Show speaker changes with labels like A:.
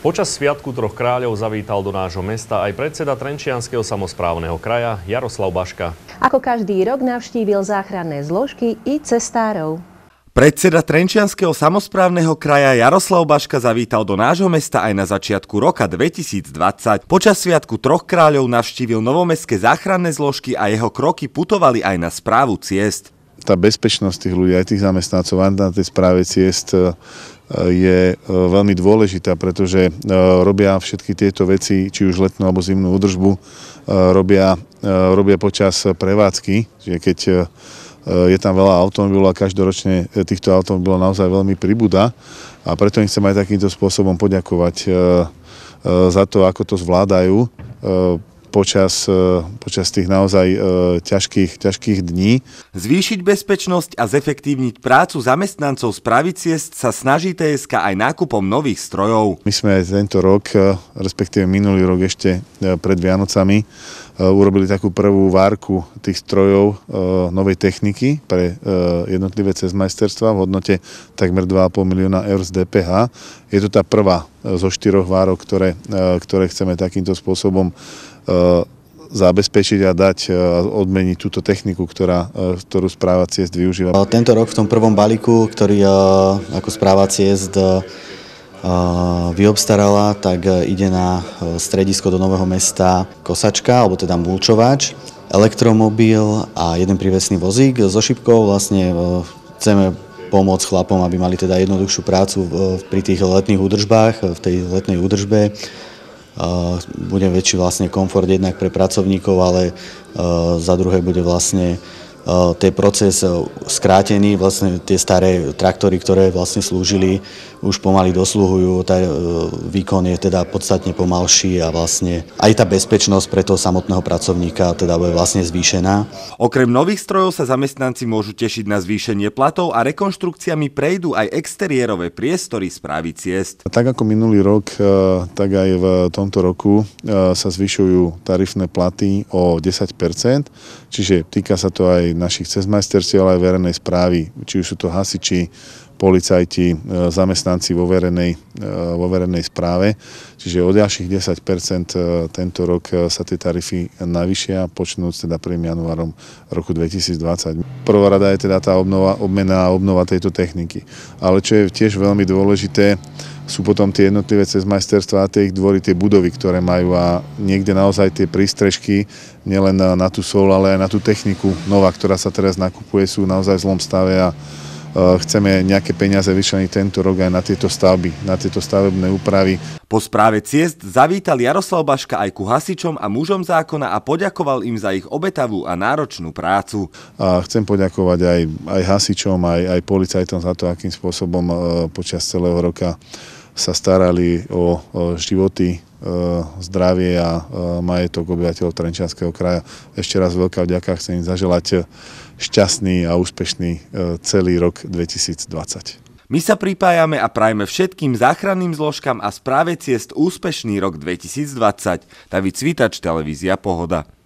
A: Počas Sviatku troch kráľov zavítal do nášho mesta aj predseda Trenčianského samozprávneho kraja Jaroslav Baška.
B: Ako každý rok navštívil záchranné zložky i cestárov.
A: Predseda Trenčianského samozprávneho kraja Jaroslav Baška zavítal do nášho mesta aj na začiatku roka 2020. Počas Sviatku troch kráľov navštívil novomestské záchranné zložky a jeho kroky putovali aj na správu ciest
B: tá bezpečnosť tých ľudí, aj tých zamestnancov, aj na tej správe ciest e, je e, veľmi dôležitá, pretože e, robia všetky tieto veci, či už letnú alebo zimnú údržbu, robia, robia počas prevádzky, že keď je tam veľa automobilov a každoročne týchto automobilov naozaj veľmi pribúda a preto im chcem aj takýmto spôsobom poďakovať za to, ako to zvládajú počas, e, počas tých naozaj e, ťažkých, ťažkých dní.
A: Zvýšiť bezpečnosť a
B: zefektívniť
A: prácu zamestnancov z praviciest sa snaží TSK aj nákupom nových strojov.
B: My sme tento rok, e, respektíve minulý rok ešte pred Vianocami, urobili takú prvú várku tých strojov novej techniky pre jednotlivé cez majsterstva v hodnote takmer 2,5 milióna eur z DPH. Je to tá prvá zo štyroch várok, ktoré, ktoré chceme takýmto spôsobom E, zabezpečiť a dať e, a odmeniť túto techniku, ktorá, e, ktorú správa ciest využíva. Tento rok v tom
C: prvom balíku, ktorý ako správa ciest vyobstarala, tak ide na stredisko do Nového mesta Kosačka, alebo teda Mulčovač, elektromobil a jeden prívesný vozík so šipkou. Vlastne chceme pomôcť chlapom, aby mali teda jednoduchšiu prácu pri tých letných údržbách, v tej letnej údržbe bude väčší vlastne komfort jednak pre pracovníkov, ale e, za druhé bude vlastne to je proces skrátený, vlastne tie staré traktory, ktoré vlastne slúžili, už pomaly dosluhujú, tá, výkon je teda podstatne pomalší a vlastne aj tá bezpečnosť pre toho samotného pracovníka teda bude vlastne zvýšená.
A: Okrem nových strojov sa zamestnanci môžu tešiť na zvýšenie platov a rekonštrukciami prejdú aj exteriérové priestory správy ciest.
B: Tak ako minulý rok, e, tak aj v tomto roku e, sa zvyšujú tarifné platy o 10%, čiže týka sa to aj našich cezmajsterstiev, ale aj verejnej správy. Či už sú to hasiči, policajti, e, zamestnanci vo verejnej, e, vo verejnej správe. Čiže o ďalších 10 e, tento rok sa tie tarify navyšia, počnúc teda 1. januárom roku 2020. Prvá rada je teda tá obnova, obmena a obnova tejto techniky. Ale čo je tiež veľmi dôležité, sú potom tie jednotlivé cez majsterstva a tie ich dvory, tie budovy, ktoré majú a niekde naozaj tie prístrežky, nielen na tú sol, ale aj na tú techniku nová, ktorá sa teraz nakupuje, sú naozaj v zlom stave a Eh, chceme nejaké peniaze vyšlení tento rok aj na tieto stavby, na tieto stavebné úpravy.
A: Po správe ciest zavítal Jaroslav Baška aj ku hasičom a mužom zákona a poďakoval im za ich obetavú a náročnú prácu.
B: A chcem poďakovať aj, aj hasičom, aj, aj policajtom za to, akým spôsobom eh, počas celého roka sa starali o, životy, e, zdravie a e, majetok obyvateľov Trenčianského kraja. Ešte raz veľká vďaka, chcem im zaželať šťastný a úspešný e, celý rok 2020.
A: My sa pripájame a prajme všetkým záchranným zložkám a správe ciest úspešný rok 2020. David Cvitač, Televízia Pohoda.